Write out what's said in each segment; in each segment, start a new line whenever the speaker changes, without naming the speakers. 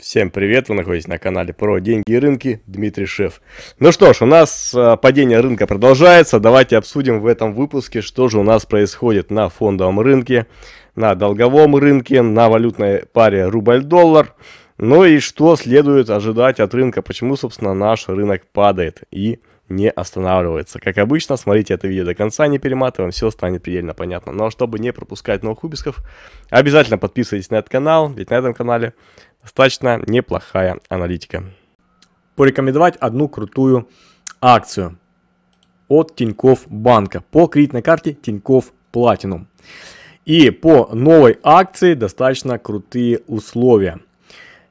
Всем привет, вы находитесь на канале про деньги и рынки, Дмитрий Шеф. Ну что ж, у нас э, падение рынка продолжается, давайте обсудим в этом выпуске, что же у нас происходит на фондовом рынке, на долговом рынке, на валютной паре рубль-доллар, ну и что следует ожидать от рынка, почему, собственно, наш рынок падает и не останавливается. Как обычно, смотрите это видео до конца, не перематываем, все станет предельно понятно. Но ну а чтобы не пропускать новых выпусков, обязательно подписывайтесь на этот канал, ведь на этом канале достаточно неплохая аналитика. Порекомендовать одну крутую акцию от Тиньков банка по кредитной карте Тиньков Platinum. И по новой акции достаточно крутые условия.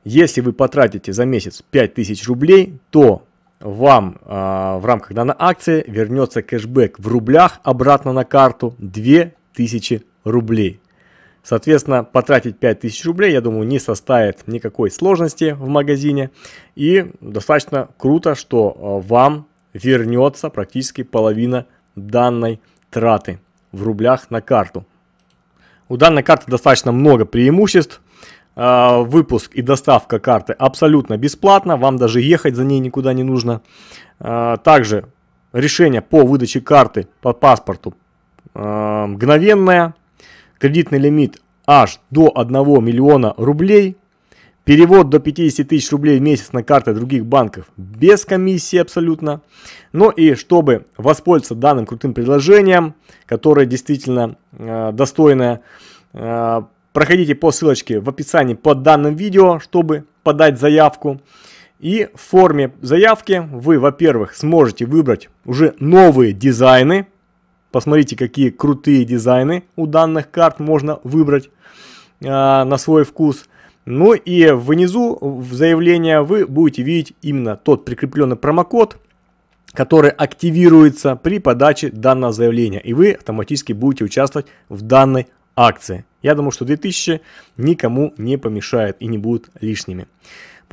Если вы потратите за месяц 5000 рублей, то вам э, в рамках данной акции вернется кэшбэк в рублях обратно на карту 2000 рублей. Соответственно, потратить 5000 рублей, я думаю, не составит никакой сложности в магазине. И достаточно круто, что э, вам вернется практически половина данной траты в рублях на карту. У данной карты достаточно много преимуществ. Э, выпуск и доставка карты абсолютно бесплатно, вам даже ехать за ней никуда не нужно. Э, также решение по выдаче карты по паспорту мгновенное, кредитный лимит аж до 1 миллиона рублей, перевод до 50 тысяч рублей в месяц на карты других банков без комиссии абсолютно. Ну и чтобы воспользоваться данным крутым предложением, которое действительно э, достойное, э, проходите по ссылочке в описании под данным видео, чтобы подать заявку. И в форме заявки вы, во-первых, сможете выбрать уже новые дизайны Посмотрите, какие крутые дизайны у данных карт можно выбрать э, на свой вкус. Ну и внизу в заявление вы будете видеть именно тот прикрепленный промокод, который активируется при подаче данного заявления. И вы автоматически будете участвовать в данной акции. Я думаю, что 2000 никому не помешает и не будут лишними.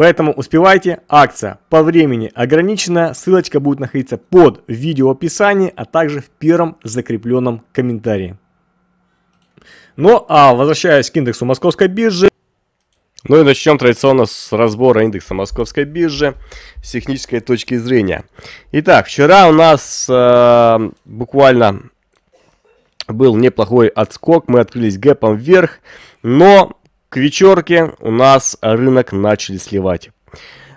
Поэтому успевайте, акция по времени ограничена, ссылочка будет находиться под видео описании, а также в первом закрепленном комментарии. Ну а возвращаясь к индексу московской биржи, ну и начнем традиционно с разбора индекса московской биржи с технической точки зрения. Итак, вчера у нас э, буквально был неплохой отскок, мы открылись гэпом вверх, но к вечерке у нас рынок начали сливать.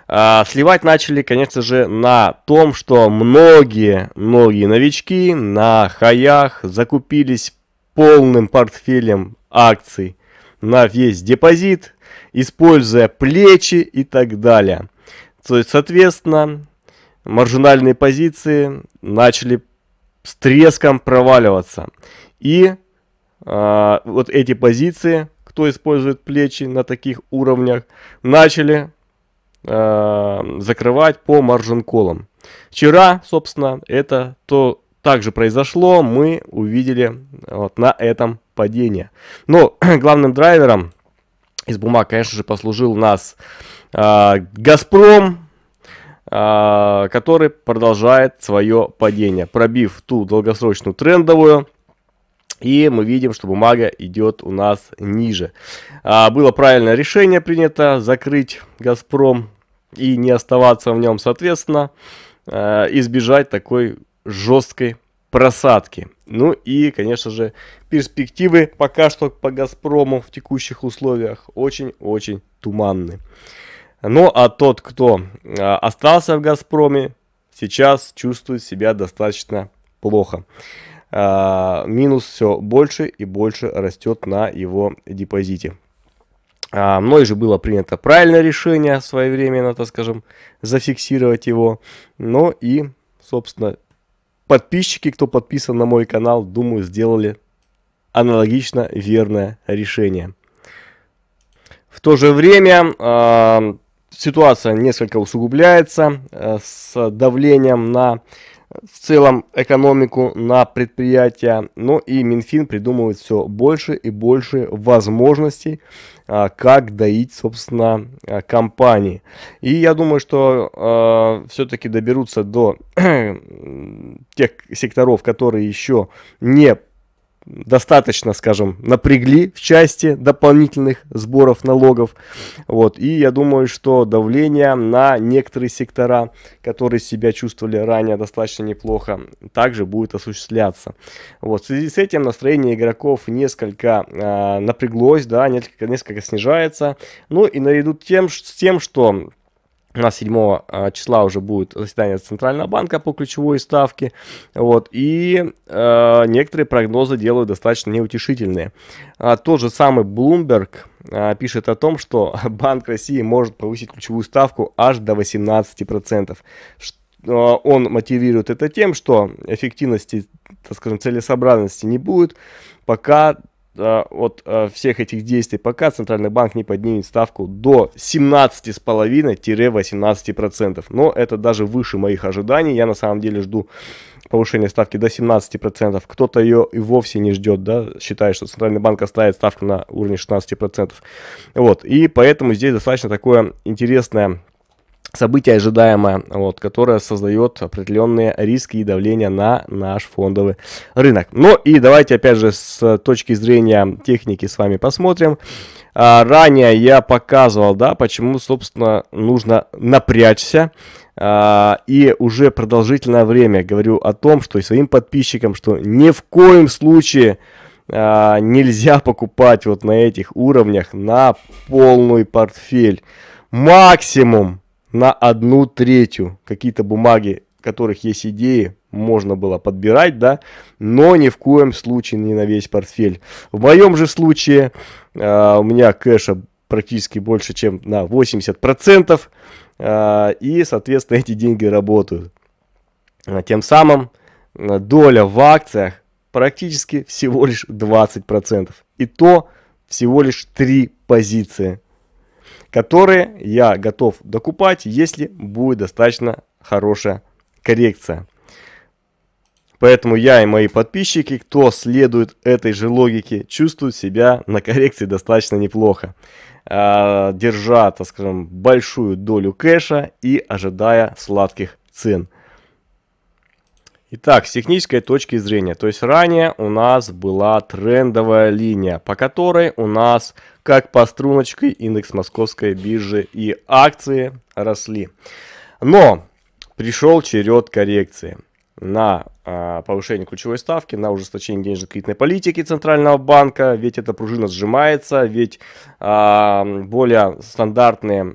А, сливать начали, конечно же, на том, что многие-многие новички на хаях закупились полным портфелем акций на весь депозит, используя плечи и так далее. То есть, соответственно, маржинальные позиции начали с треском проваливаться. И э, вот эти позиции кто использует плечи на таких уровнях, начали э, закрывать по маржин-колам. Вчера, собственно, это то также произошло, мы увидели вот на этом падение. Но главным драйвером из бумаг, конечно же, послужил у нас э, Газпром, э, который продолжает свое падение, пробив ту долгосрочную трендовую и мы видим, что бумага идет у нас ниже. А, было правильное решение принято закрыть «Газпром» и не оставаться в нем, соответственно, а, избежать такой жесткой просадки. Ну и, конечно же, перспективы пока что по «Газпрому» в текущих условиях очень-очень туманны. Ну а тот, кто а, остался в «Газпроме», сейчас чувствует себя достаточно плохо. А, минус все больше и больше растет на его депозите. А, мной же было принято правильное решение своевременно, так скажем, зафиксировать его. Но и, собственно, подписчики, кто подписан на мой канал, думаю, сделали аналогично верное решение. В то же время э, ситуация несколько усугубляется э, с давлением на в целом экономику на предприятия, но ну и Минфин придумывает все больше и больше возможностей, а, как доить, собственно, а, компании. И я думаю, что э, а, все-таки доберутся до тех секторов, которые еще не достаточно, скажем, напрягли в части дополнительных сборов налогов. Вот. И я думаю, что давление на некоторые сектора, которые себя чувствовали ранее достаточно неплохо, также будет осуществляться. Вот. В связи с этим настроение игроков несколько э, напряглось, да, несколько, несколько снижается. Ну и наряду тем, с тем, что у нас 7 а, числа уже будет заседание Центрального банка по ключевой ставке. Вот, и э, некоторые прогнозы делают достаточно неутешительные. А, тот же самый Bloomberg а, пишет о том, что Банк России может повысить ключевую ставку аж до 18%. Что, а, он мотивирует это тем, что эффективности, так скажем, целесообразности не будет, пока Э, от э, всех этих действий, пока Центральный банк не поднимет ставку до 17,5-18%. Но это даже выше моих ожиданий. Я на самом деле жду повышения ставки до 17%. Кто-то ее и вовсе не ждет, да, считает, что Центральный банк оставит ставку на уровне 16%. Вот, и поэтому здесь достаточно такое интересное событие ожидаемое, вот, которое создает определенные риски и давление на наш фондовый рынок. Ну и давайте опять же с точки зрения техники с вами посмотрим. А, ранее я показывал, да, почему, собственно, нужно напрячься. А, и уже продолжительное время говорю о том, что и своим подписчикам, что ни в коем случае а, нельзя покупать вот на этих уровнях на полный портфель. Максимум на одну третью. Какие-то бумаги, которых есть идеи, можно было подбирать, да, но ни в коем случае не на весь портфель. В моем же случае э, у меня кэша практически больше, чем на 80%, э, а, и, соответственно, эти деньги работают. А, тем самым доля в акциях практически всего лишь 20%. И то всего лишь 3 позиции которые я готов докупать, если будет достаточно хорошая коррекция. Поэтому я и мои подписчики, кто следует этой же логике, чувствуют себя на коррекции достаточно неплохо, а, держа, так скажем, большую долю кэша и ожидая сладких цен. Итак, с технической точки зрения, то есть ранее у нас была трендовая линия, по которой у нас как по струночкой индекс московской биржи и акции росли. Но пришел черед коррекции на э, повышение ключевой ставки, на ужесточение денежно-кредитной политики Центрального банка, ведь эта пружина сжимается, ведь э, более стандартные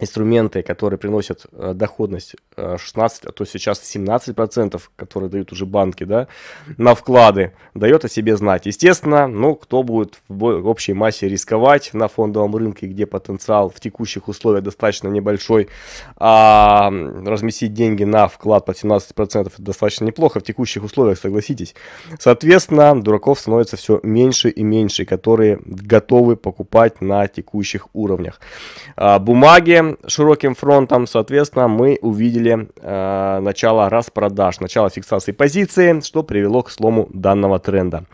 инструменты, которые приносят э, доходность 16, э, а то сейчас 17%, процентов, которые дают уже банки, да, на вклады, дает о себе знать. Естественно, ну, кто будет в общей массе рисковать на фондовом рынке, где потенциал в текущих условиях достаточно небольшой, а разместить деньги на вклад по 17% процентов достаточно неплохо в текущих условиях, согласитесь. Соответственно, дураков становится все меньше и меньше, которые готовы покупать на текущих уровнях. А, бумаги широким фронтом, соответственно, мы увидели э, начало распродаж, начало фиксации позиции, что привело к слому данного тренда.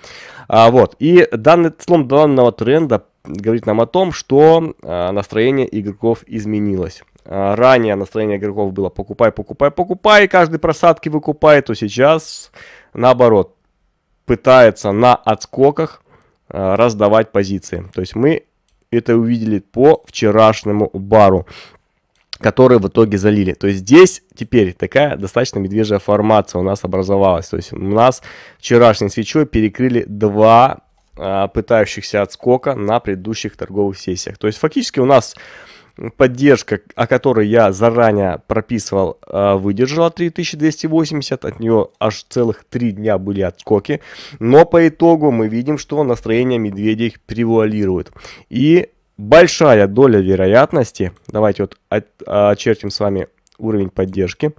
А, вот. И данный слом данного тренда говорит нам о том, что э, настроение игроков изменилось. А, ранее настроение игроков было покупай, покупай, покупай, каждый просадки выкупает, то сейчас наоборот пытается на отскоках э, раздавать позиции. То есть мы это увидели по вчерашнему бару которые в итоге залили. То есть здесь теперь такая достаточно медвежья формация у нас образовалась. То есть у нас вчерашней свечой перекрыли два а, пытающихся отскока на предыдущих торговых сессиях. То есть фактически у нас поддержка, о которой я заранее прописывал, э, выдержала 3280, от нее аж целых 3 дня были отскоки, но по итогу мы видим, что настроение медведей превалирует. И большая доля вероятности, давайте вот от, очертим с вами уровень поддержки,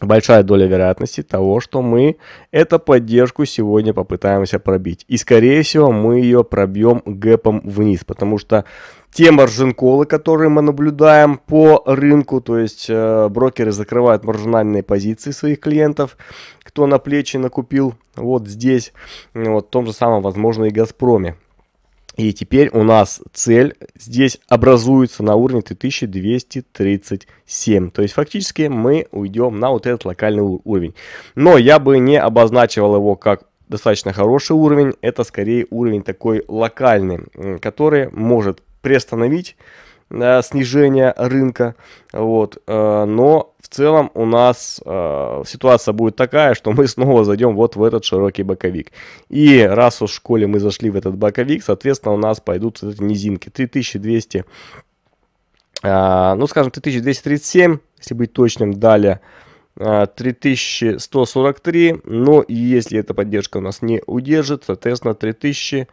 большая доля вероятности того, что мы эту поддержку сегодня попытаемся пробить. И скорее всего мы ее пробьем гэпом вниз, потому что те маржин которые мы наблюдаем по рынку, то есть э, брокеры закрывают маржинальные позиции своих клиентов, кто на плечи накупил вот здесь, ну, вот в том же самом, возможно, и Газпроме. И теперь у нас цель здесь образуется на уровне 3237. То есть фактически мы уйдем на вот этот локальный уровень. Но я бы не обозначивал его как достаточно хороший уровень. Это скорее уровень такой локальный, который может приостановить э, снижение рынка, вот, э, но в целом у нас э, ситуация будет такая, что мы снова зайдем вот в этот широкий боковик. И раз уж в школе мы зашли в этот боковик, соответственно, у нас пойдут эти низинки 3200, ну, скажем, 3237, если быть точным, далее 3143, но если эта поддержка у нас не удержит, соответственно, 3000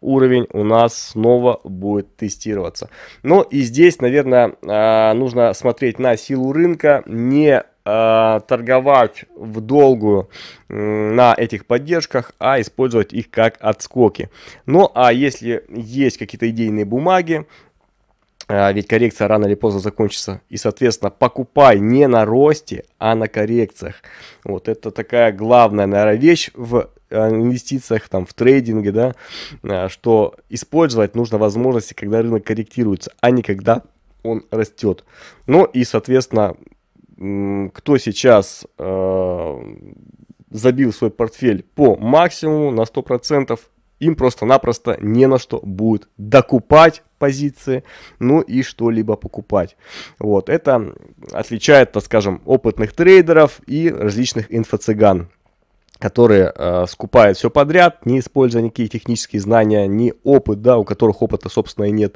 уровень у нас снова будет тестироваться. Но ну, и здесь, наверное, а, нужно смотреть на силу рынка, не а, торговать в долгую на этих поддержках, а использовать их как отскоки. Ну а если есть какие-то идейные бумаги, а, ведь коррекция рано или поздно закончится. И, соответственно, покупай не на росте, а на коррекциях. Вот это такая главная, наверное, вещь в инвестициях, там, в трейдинге, да, э, что использовать нужно возможности, когда рынок корректируется, а не когда он растет. Ну и, соответственно, кто сейчас э, забил свой портфель по максимуму на 100%, им просто-напросто не на что будет докупать позиции, ну и что-либо покупать. Вот, это отличает, так скажем, опытных трейдеров и различных инфо-цыган которые э, скупают все подряд, не используя никакие технические знания, ни опыт, да, у которых опыта, собственно, и нет.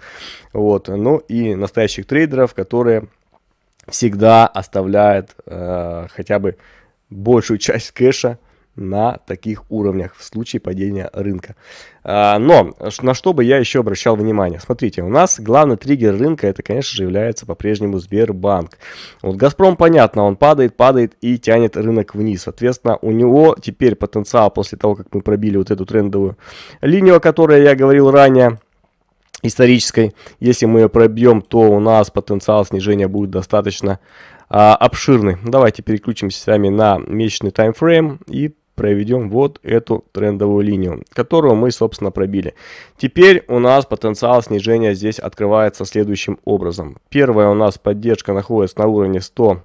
Вот, ну и настоящих трейдеров, которые всегда оставляют э, хотя бы большую часть кэша на таких уровнях в случае падения рынка. А, но на что бы я еще обращал внимание? Смотрите, у нас главный триггер рынка, это, конечно же, является по-прежнему Сбербанк. Вот Газпром, понятно, он падает, падает и тянет рынок вниз. Соответственно, у него теперь потенциал после того, как мы пробили вот эту трендовую линию, о которой я говорил ранее, исторической. Если мы ее пробьем, то у нас потенциал снижения будет достаточно а, обширный. Давайте переключимся с вами на месячный таймфрейм и проведем вот эту трендовую линию, которую мы, собственно, пробили. Теперь у нас потенциал снижения здесь открывается следующим образом. Первая у нас поддержка находится на уровне 100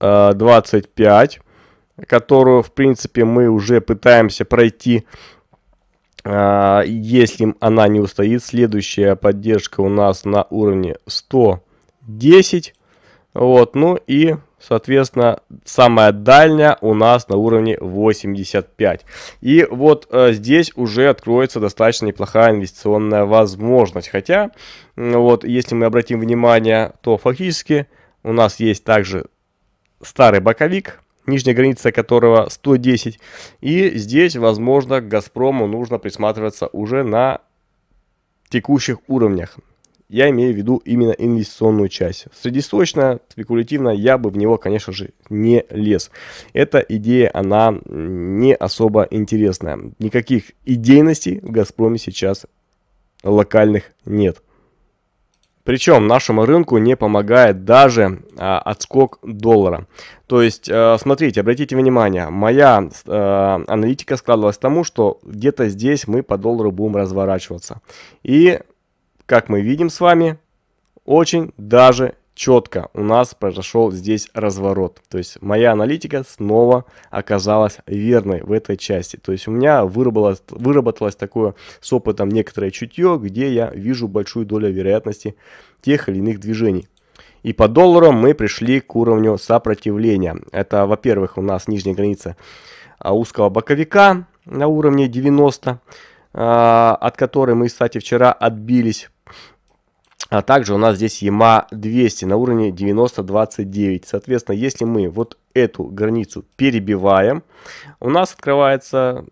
25, э, которую, в принципе, мы уже пытаемся пройти. Э, если она не устоит, следующая поддержка у нас на уровне 110. Вот, ну и Соответственно, самая дальняя у нас на уровне 85. И вот э, здесь уже откроется достаточно неплохая инвестиционная возможность. Хотя, вот если мы обратим внимание, то фактически у нас есть также старый боковик, нижняя граница которого 110. И здесь, возможно, Газпрому нужно присматриваться уже на текущих уровнях. Я имею в виду именно инвестиционную часть. Среднесрочно, спекулятивно я бы в него, конечно же, не лез. Эта идея, она не особо интересная. Никаких идейностей в «Газпроме» сейчас локальных нет. Причем нашему рынку не помогает даже а, отскок доллара. То есть, э, смотрите, обратите внимание, моя э, аналитика складывалась к тому, что где-то здесь мы по доллару будем разворачиваться. И как мы видим с вами, очень даже четко у нас произошел здесь разворот. То есть моя аналитика снова оказалась верной в этой части. То есть у меня выработалось, выработалось такое с опытом некоторое чутье, где я вижу большую долю вероятности тех или иных движений. И по доллару мы пришли к уровню сопротивления. Это, во-первых, у нас нижняя граница а, узкого боковика на уровне 90, а, от которой мы, кстати, вчера отбились а также у нас здесь EMA 200 на уровне 90-29. Соответственно, если мы вот эту границу перебиваем, у нас открывается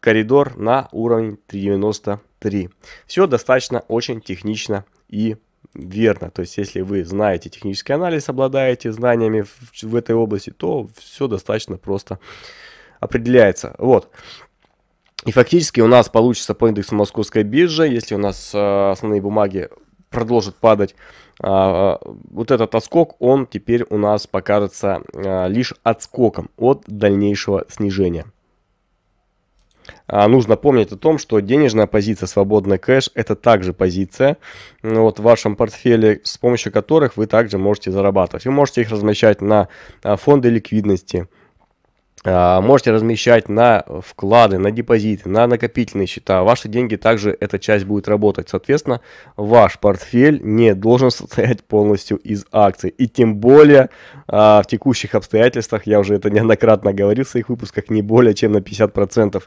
коридор на уровень 393. Все достаточно очень технично и верно. То есть, если вы знаете технический анализ, обладаете знаниями в, в этой области, то все достаточно просто определяется. Вот. И фактически у нас получится по индексу Московской биржи, если у нас а, основные бумаги продолжит падать, а, а, вот этот отскок, он теперь у нас покажется а, лишь отскоком от дальнейшего снижения. Нужно помнить о том, что денежная позиция, свободный кэш – это также позиция ну, вот, в вашем портфеле, с помощью которых вы также можете зарабатывать. Вы можете их размещать на фонды ликвидности – а, можете размещать на вклады, на депозиты, на накопительные счета. Ваши деньги также эта часть будет работать. Соответственно, ваш портфель не должен состоять полностью из акций. И тем более а, в текущих обстоятельствах, я уже это неоднократно говорил в своих выпусках, не более чем на 50%.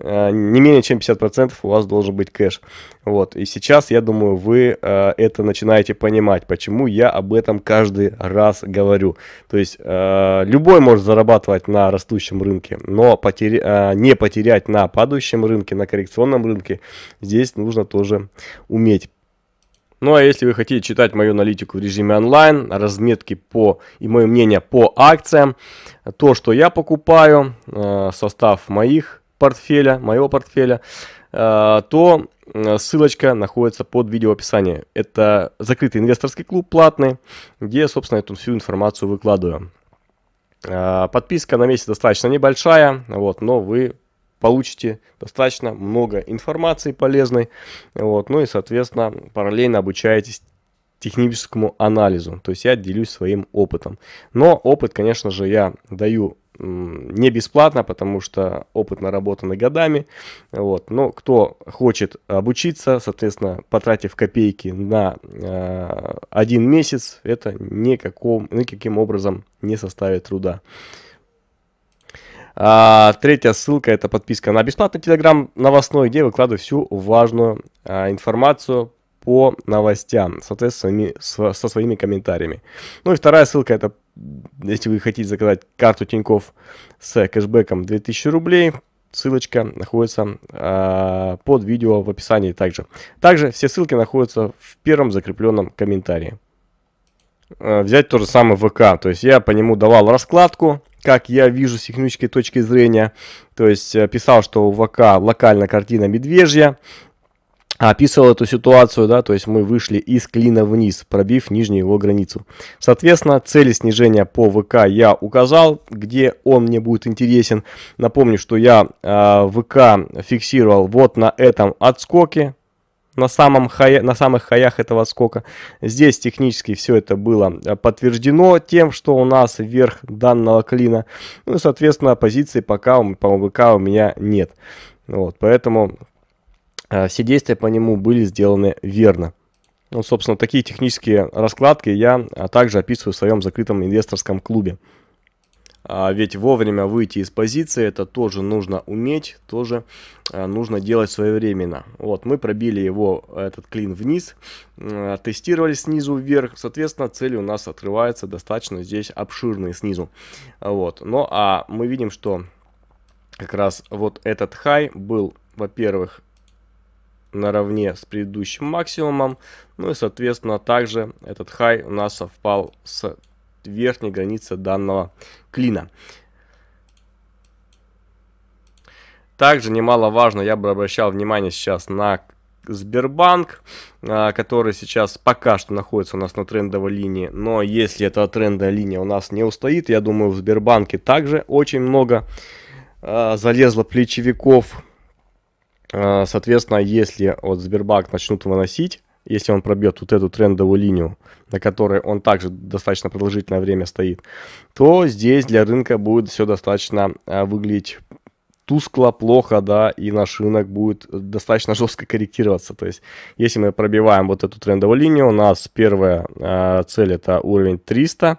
А, не менее чем 50% у вас должен быть кэш. Вот. И сейчас, я думаю, вы это начинаете понимать, почему я об этом каждый раз говорю. То есть любой может зарабатывать на расстоянии растущем рынке, но потери, а, не потерять на падающем рынке, на коррекционном рынке, здесь нужно тоже уметь. Ну а если вы хотите читать мою аналитику в режиме онлайн, разметки по и мое мнение по акциям, то, что я покупаю, а, состав моих портфеля, моего портфеля, а, то ссылочка находится под видео описании. Это закрытый инвесторский клуб платный, где, собственно, эту всю информацию выкладываю. А, подписка на месяц достаточно небольшая, вот, но вы получите достаточно много информации полезной. Вот, ну и, соответственно, параллельно обучаетесь техническому анализу. То есть я делюсь своим опытом. Но опыт, конечно же, я даю не бесплатно, потому что опыт наработанный годами. Вот. Но кто хочет обучиться, соответственно, потратив копейки на э, один месяц, это никаком, никаким образом не составит труда. А, третья ссылка – это подписка на бесплатный телеграм новостной, где выкладываю всю важную а, информацию по новостям, соответственно, со своими комментариями. Ну и вторая ссылка – это если вы хотите заказать карту Тиньков с кэшбэком 2000 рублей, ссылочка находится э, под видео в описании также. Также все ссылки находятся в первом закрепленном комментарии. Э, взять то же самое ВК, то есть я по нему давал раскладку, как я вижу с технической точки зрения. То есть э, писал, что у ВК локально картина медвежья, описывал эту ситуацию, да, то есть мы вышли из клина вниз, пробив нижнюю его границу. Соответственно, цели снижения по ВК я указал, где он мне будет интересен. Напомню, что я э, ВК фиксировал вот на этом отскоке, на, самом хая, на самых хаях этого отскока. Здесь технически все это было а, подтверждено тем, что у нас вверх данного клина. Ну и, соответственно, позиции пока по ВК у меня нет. Вот, поэтому Э, все действия по нему были сделаны верно. Ну, собственно, такие технические раскладки я а также описываю в своем закрытом инвесторском клубе. А ведь вовремя выйти из позиции, это тоже нужно уметь, тоже э, нужно делать своевременно. Вот, мы пробили его, этот клин вниз, э, тестировали снизу вверх, соответственно, цель у нас открывается достаточно здесь обширные снизу. Вот, ну а мы видим, что как раз вот этот хай был, во-первых, наравне с предыдущим максимумом. Ну и соответственно также этот хай у нас совпал с верхней границей данного клина. Также немаловажно, я бы обращал внимание сейчас на Сбербанк, а, который сейчас пока что находится у нас на трендовой линии, но если эта трендовая линия у нас не устоит, я думаю в Сбербанке также очень много а, залезло плечевиков, Э, соответственно, если вот Сбербанк начнут выносить, если он пробьет вот эту трендовую линию, на которой он также достаточно продолжительное время стоит, то здесь для рынка будет все достаточно э, выглядеть тускло, плохо, да, и наш рынок будет достаточно жестко корректироваться. То есть, если мы пробиваем вот эту трендовую линию, у нас первая э, цель это уровень 300,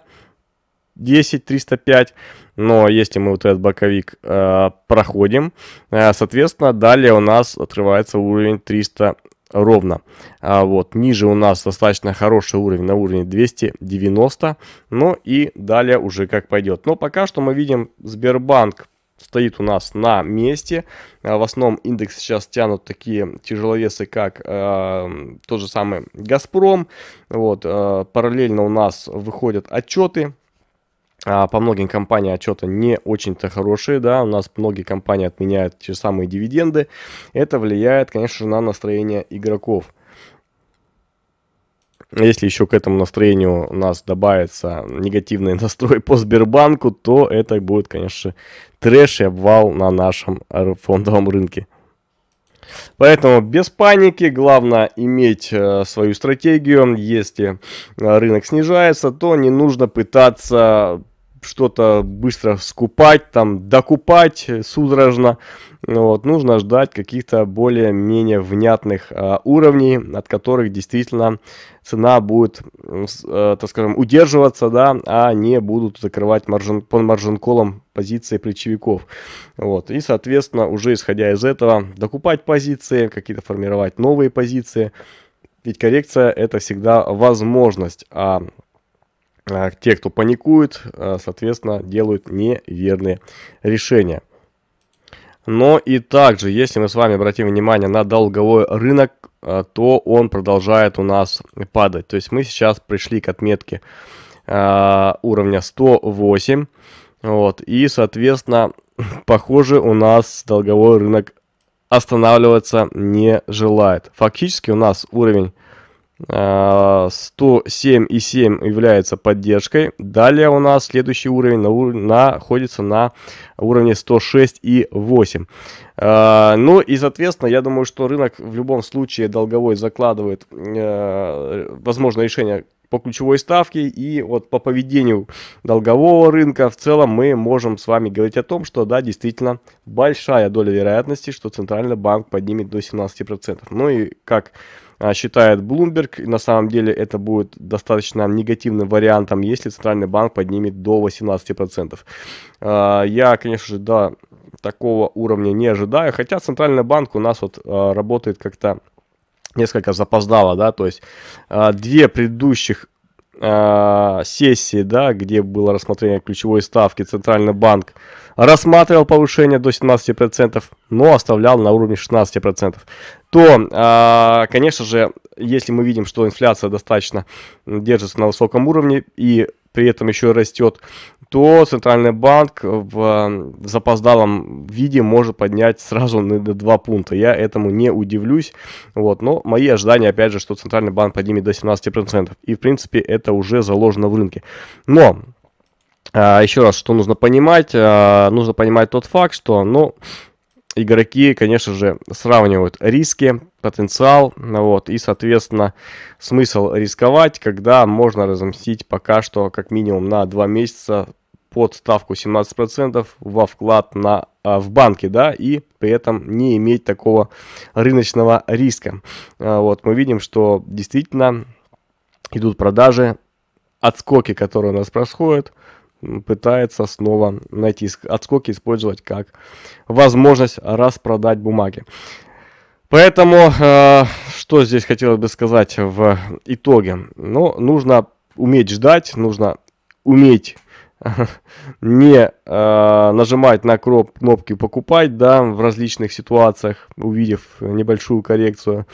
10 305, но если мы вот этот боковик э, проходим, э, соответственно, далее у нас открывается уровень 300 ровно. А вот ниже у нас достаточно хороший уровень на уровне 290, ну и далее уже как пойдет. Но пока что мы видим Сбербанк стоит у нас на месте. Э, в основном индекс сейчас тянут такие тяжеловесы, как э, тот же самый Газпром. Вот, э, параллельно у нас выходят отчеты а, по многим компаниям отчеты не очень-то хорошие, да, у нас многие компании отменяют те же самые дивиденды. Это влияет, конечно, на настроение игроков. Если еще к этому настроению у нас добавится негативный настрой по Сбербанку, то это будет, конечно, трэш и обвал на нашем фондовом рынке. Поэтому без паники, главное иметь э, свою стратегию. Если э, рынок снижается, то не нужно пытаться что-то быстро скупать, там, докупать судорожно. Вот, нужно ждать каких-то более-менее внятных э, уровней, от которых действительно цена будет, э, так скажем, удерживаться, да, а не будут закрывать маржин, по маржин-колам позиции плечевиков. Вот, и, соответственно, уже исходя из этого, докупать позиции, какие-то формировать новые позиции. Ведь коррекция – это всегда возможность, а а, те, кто паникует, а, соответственно, делают неверные решения. Но и также, если мы с вами обратим внимание на долговой рынок, а, то он продолжает у нас падать. То есть мы сейчас пришли к отметке уровня 108. Вот, и, соответственно, похоже, у нас долговой рынок останавливаться не желает. Фактически у нас уровень 107,7 а, является поддержкой. Далее у нас следующий уровень на, находится на уровне 106,8. А, ну и, соответственно, я думаю, что рынок в любом случае долговой закладывает, а, возможное решение по ключевой ставке и вот по поведению долгового рынка в целом мы можем с вами говорить о том, что да, действительно большая доля вероятности, что центральный банк поднимет до 17%. процентов. Ну и как а, считает Bloomberg. на самом деле это будет достаточно негативным вариантом, если центральный банк поднимет до 18%. А, я, конечно же, до такого уровня не ожидаю. Хотя центральный банк у нас вот а, работает как-то несколько запоздало, да, то есть две предыдущих Э, сессии, да, где было рассмотрение ключевой ставки, Центральный банк рассматривал повышение до 17%, но оставлял на уровне 16%, то, э, конечно же, если мы видим, что инфляция достаточно держится на высоком уровне и при этом еще растет то Центральный банк в запоздалом виде может поднять сразу на 2 пункта. Я этому не удивлюсь. Вот. Но мои ожидания, опять же, что Центральный банк поднимет до 17%. И, в принципе, это уже заложено в рынке. Но а, еще раз, что нужно понимать? А, нужно понимать тот факт, что, ну, игроки, конечно же, сравнивают риски, потенциал, вот, и, соответственно, смысл рисковать, когда можно разместить пока что как минимум на 2 месяца под ставку 17% во вклад на, а, в банке, да, и при этом не иметь такого рыночного риска. А, вот, мы видим, что действительно идут продажи, отскоки, которые у нас происходят, пытается снова найти отскоки, использовать как возможность распродать бумаги. Поэтому, а, что здесь хотелось бы сказать в итоге? Ну, нужно уметь ждать, нужно уметь не э, нажимать на кроп, кнопки покупать, да, в различных ситуациях, увидев небольшую коррекцию,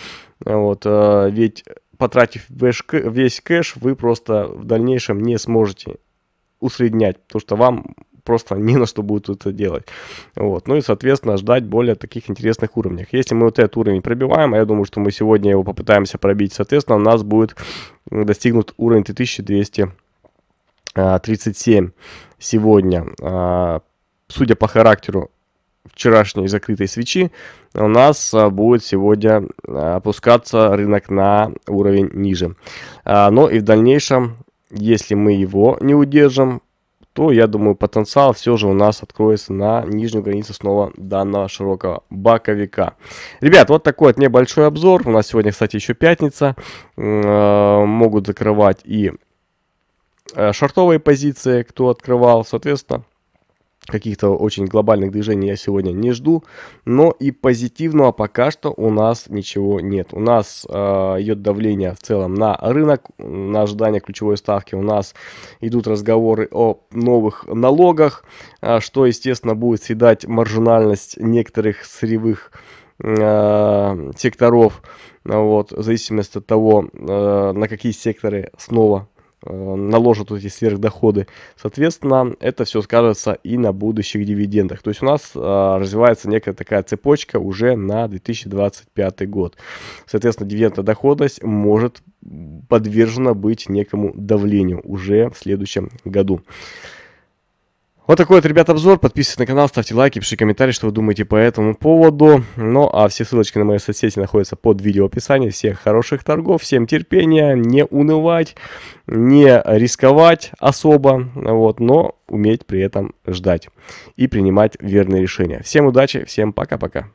вот, э, ведь потратив весь, весь кэш, вы просто в дальнейшем не сможете усреднять, потому что вам просто не на что будет это делать. Вот. Ну и, соответственно, ждать более таких интересных уровней Если мы вот этот уровень пробиваем, а я думаю, что мы сегодня его попытаемся пробить, соответственно, у нас будет достигнут уровень 3200 37 э, сегодня, а, судя по характеру вчерашней закрытой свечи, у нас а, будет сегодня а, опускаться рынок на уровень ниже. Но и в дальнейшем, если мы его не удержим, то, я думаю, потенциал все же у нас откроется на нижнюю границу снова данного широкого боковика. Ребят, вот такой вот небольшой обзор. У нас сегодня, кстати, еще пятница. Э, могут закрывать и Э, шортовые позиции, кто открывал, соответственно, каких-то очень глобальных движений я сегодня не жду, но и позитивного пока что у нас ничего нет. У нас э, идет давление в целом на рынок, на ожидание ключевой ставки, у нас идут разговоры о новых налогах, э, что, естественно, будет съедать маржинальность некоторых сырьевых э, секторов, вот, в зависимости от того, э, на какие секторы снова Э, наложат эти сверхдоходы. Соответственно, это все скажется и на будущих дивидендах. То есть у нас а, развивается некая такая цепочка уже на 2025 год. Соответственно, дивидендная доходность может подвержена быть некому давлению уже в следующем году. Вот такой вот, ребят, обзор. Подписывайтесь на канал, ставьте лайки, пишите комментарии, что вы думаете по этому поводу. Ну, а все ссылочки на мои соцсети находятся под видео в описании. Всех хороших торгов, всем терпения, не унывать, не рисковать особо, вот, но уметь при этом ждать и принимать верные решения. Всем удачи, всем пока-пока.